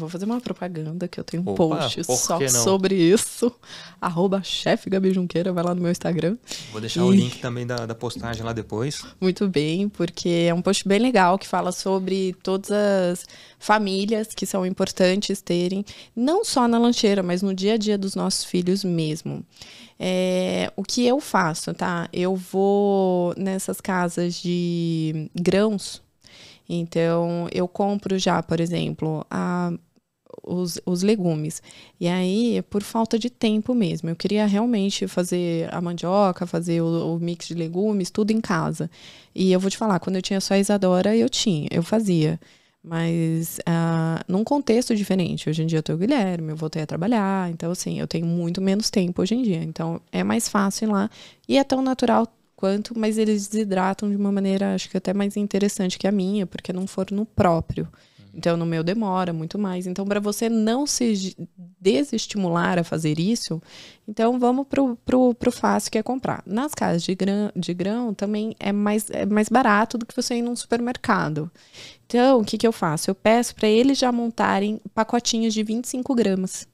Vou fazer uma propaganda que eu tenho um Opa, post só sobre isso. Arroba chefe Gabi Junqueira, vai lá no meu Instagram. Vou deixar e... o link também da, da, postagem lá depois. Muito bem, porque é um post bem legal que fala sobre todas as famílias que são importantes terem, não só na lancheira, mas no dia a dia dos nossos filhos mesmo. É, o que eu faço, tá? Eu vou nessas casas de grãos então, eu compro já, por exemplo, a os, os legumes. E aí, é por falta de tempo mesmo. Eu queria realmente fazer a mandioca, fazer o, o, mix de legumes, tudo em casa. E eu vou te falar, quando eu tinha só a Isadora, eu tinha, eu fazia. Mas uh, num contexto diferente. Hoje em dia eu tenho o Guilherme, eu voltei a trabalhar. Então, assim, eu tenho muito menos tempo hoje em dia. Então, é mais fácil ir lá. E é tão natural quanto, mas eles desidratam de uma maneira, acho que até mais interessante que a minha, porque não foram no próprio. Então, no meu demora muito mais. Então, para você não se desestimular a fazer isso, então vamos pro, pro, pro fácil que é comprar. Nas casas de grão, de grão também é mais, é mais barato do que você ir num supermercado. Então, o que, que eu faço? Eu peço para eles já montarem pacotinhos de 25 gramas.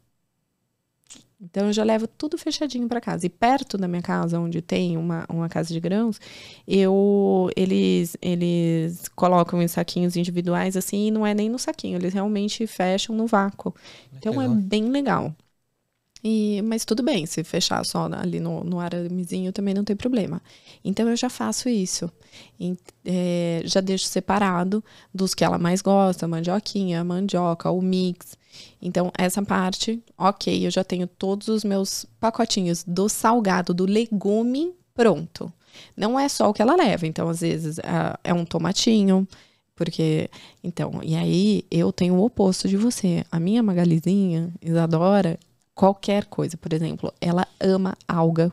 Então eu já levo tudo fechadinho para casa. E perto da minha casa, onde tem uma, uma casa de grãos, eu eles eles colocam em saquinhos individuais assim, e não é nem no saquinho, eles realmente fecham no vácuo. Então é bem legal. E, mas tudo bem, se fechar só ali no, no aramezinho também não tem problema. Então eu já faço isso. E, é, já deixo separado dos que ela mais gosta, mandioquinha, mandioca, o mix. Então, essa parte, ok, eu já tenho todos os meus pacotinhos do salgado, do legume pronto. Não é só o que ela leva, então, às vezes, é um tomatinho, porque. Então, e aí eu tenho o oposto de você. A minha Magalizinha, Isadora, qualquer coisa. Por exemplo, ela ama alga.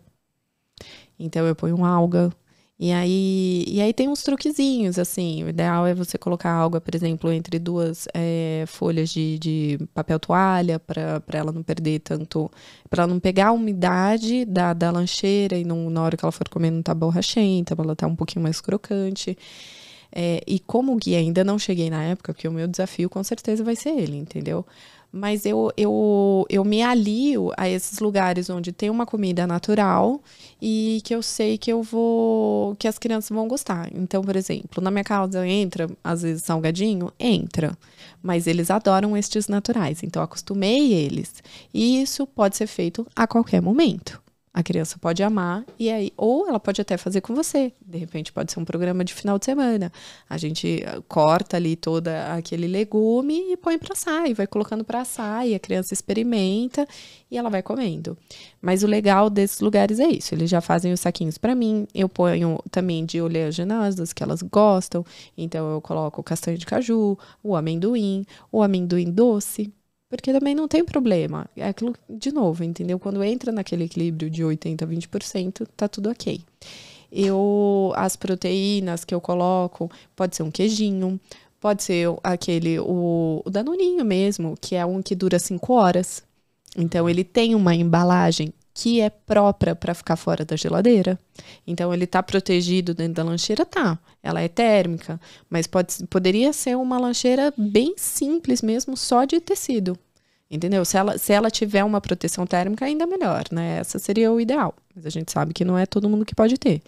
Então eu ponho alga. E aí, e aí tem uns truquezinhos, assim. O ideal é você colocar alga, por exemplo, entre duas é, folhas de, de, papel toalha para ela não perder tanto. para ela não pegar a umidade da, da lancheira e não, na hora que ela for comer não tá borrachenta, ela tá um pouquinho mais crocante. É, e como o ainda não cheguei na época, porque o meu desafio com certeza vai ser ele, entendeu? Mas eu, eu, eu me alio a esses lugares onde tem uma comida natural e que eu sei que eu vou. que as crianças vão gostar. Então, por exemplo, na minha casa entra, às vezes, salgadinho? Entra. Mas eles adoram estes naturais. Então, acostumei eles. E isso pode ser feito a qualquer momento. A criança pode amar e aí ou ela pode até fazer com você. De repente pode ser um programa de final de semana. A gente eh, corta ali toda aquele legume e põe para assar e vai colocando para assar e a criança experimenta e ela vai comendo. Mas o legal desses lugares é isso, eles já fazem os saquinhos para mim. Eu ponho também de oleaginosas que elas gostam. Então eu coloco o castanho de caju, o amendoim, o amendoim doce porque também não tem problema. É aquilo, de novo, entendeu? Quando entra naquele equilíbrio de 80% a 20%, tá tudo ok. Eu, as proteínas que eu coloco, pode ser um queijinho, pode ser aquele, o, o danoninho mesmo, que é um que dura 5 horas. Então, ele tem uma embalagem que é própria para ficar fora da geladeira. Então ele está protegido dentro da lancheira, tá? Ela é térmica, mas pode, poderia ser uma lancheira bem simples mesmo, só de tecido. Entendeu? Se ela, se ela tiver uma proteção térmica, ainda melhor, né? Essa seria o ideal. Mas a gente sabe que não é todo mundo que pode ter.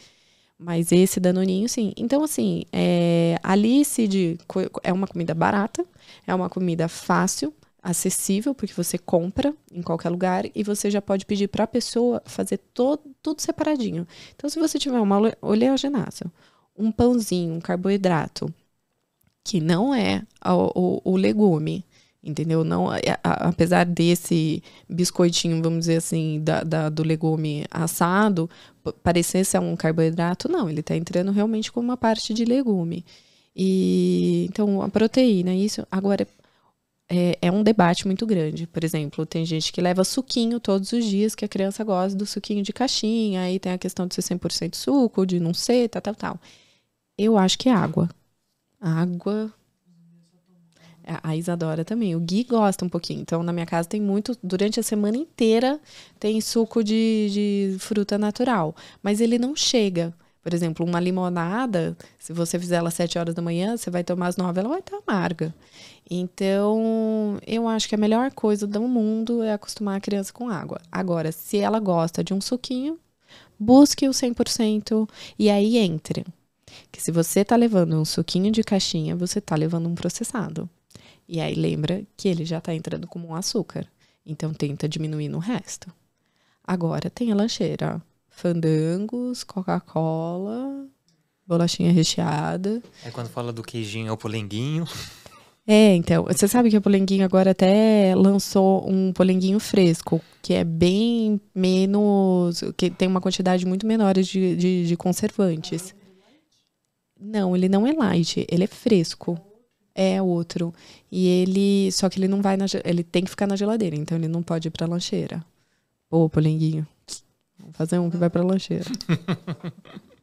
Mas esse danoninho, sim. Então, assim, é, Alice de, é uma comida barata, é uma comida fácil, acessível, porque você compra em qualquer lugar e você já pode pedir para a pessoa fazer todo, tudo separadinho. Então, se você tiver uma oleaginosa, um pãozinho, um carboidrato, que não é o, o, o legume, entendeu? Não, a, a, apesar desse biscoitinho, vamos dizer assim, da, da, do legume assado, parecer ser um carboidrato, não, ele está entrando realmente como uma parte de legume. E então a proteína, isso agora é é, é, um debate muito grande. Por exemplo, tem gente que leva suquinho todos os dias, que a criança gosta do suquinho de caixinha, aí tem a questão de ser 100% suco, de não ser, tal, tal, tal. Eu acho que é água. Água. A Isadora também. O Gui gosta um pouquinho. Então, na minha casa tem muito. Durante a semana inteira tem suco de, de fruta natural. Mas ele não chega. Por exemplo, uma limonada, se você fizer ela às 7 horas da manhã, você vai tomar às 9, ela vai estar amarga. Então, eu acho que a melhor coisa do mundo é acostumar a criança com água. Agora, se ela gosta de um suquinho, busque o 100% e aí entre. Que se você está levando um suquinho de caixinha, você está levando um processado. E aí lembra que ele já está entrando como um açúcar. Então tenta diminuir no resto. Agora tem a lancheira fandangos, Coca-Cola, bolachinha recheada. É quando fala do queijinho, é o polenguinho. É, então, você sabe que o polenguinho agora até lançou um polenguinho fresco, que é bem menos, que tem uma quantidade muito menor de, de, de conservantes. Não, ele não é light, ele é fresco. É outro. E ele, só que ele não vai na, ele tem que ficar na geladeira, então ele não pode ir pra lancheira. Ô, polenguinho. Fazer um que vai pra lancheira.